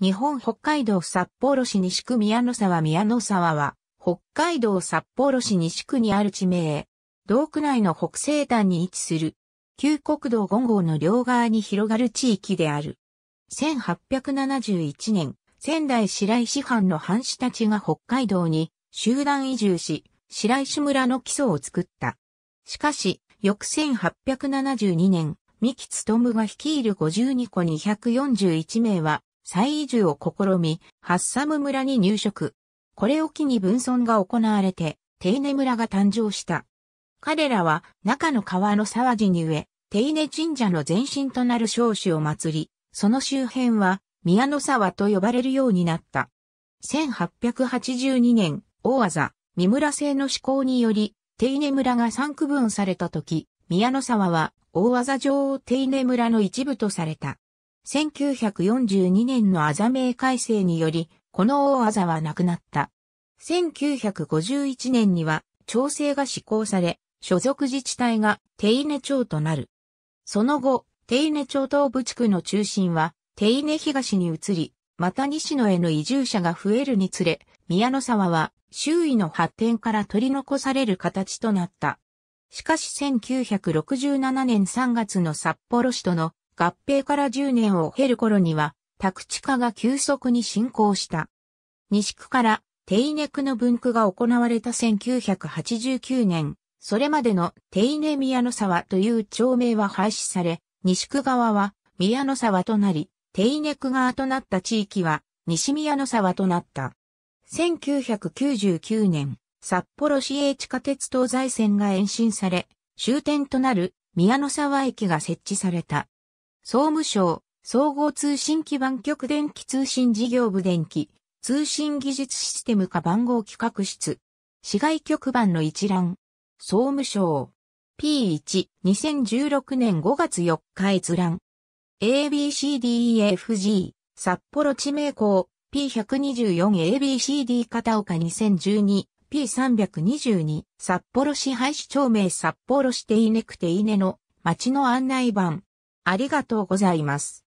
日本北海道札幌市西区宮の沢宮の沢は、北海道札幌市西区にある地名。道区内の北西端に位置する、旧国道5号の両側に広がる地域である。1871年、仙台白石藩の藩士たちが北海道に集団移住し、白石村の基礎を作った。しかし、翌1872年、三木勤が率いる52個241名は、再移住を試み、ハッサム村に入植。これを機に分村が行われて、テイネ村が誕生した。彼らは中の川の沢地に植え、テイネ神社の前身となる少子を祭り、その周辺は宮の沢と呼ばれるようになった。1882年、大技、三村製の施行により、テイネ村が3区分された時、宮の沢は大技城テイネ村の一部とされた。1942年のアザ名改正により、この大アザはなくなった。1951年には、調整が施行され、所属自治体が手稲町となる。その後、手稲町東部地区の中心は、手稲東に移り、また西野への移住者が増えるにつれ、宮野沢は周囲の発展から取り残される形となった。しかし1967年3月の札幌市との合併から10年を経る頃には、宅地化が急速に進行した。西区から手稲区の分区が行われた1989年、それまでの手稲宮の沢という町名は廃止され、西区側は宮の沢となり、手稲区側となった地域は西宮の沢となった。1999年、札幌市営地下鉄東西線が延伸され、終点となる宮の沢駅が設置された。総務省、総合通信基盤局電気通信事業部電気、通信技術システム化番号企画室。市外局番の一覧。総務省。P1、2016年5月4日閲覧。ABCDEFG、札幌地名校、P124ABCD 片岡 2012P322 札幌市廃市町名札幌市手稲区手稲の町の案内板ありがとうございます。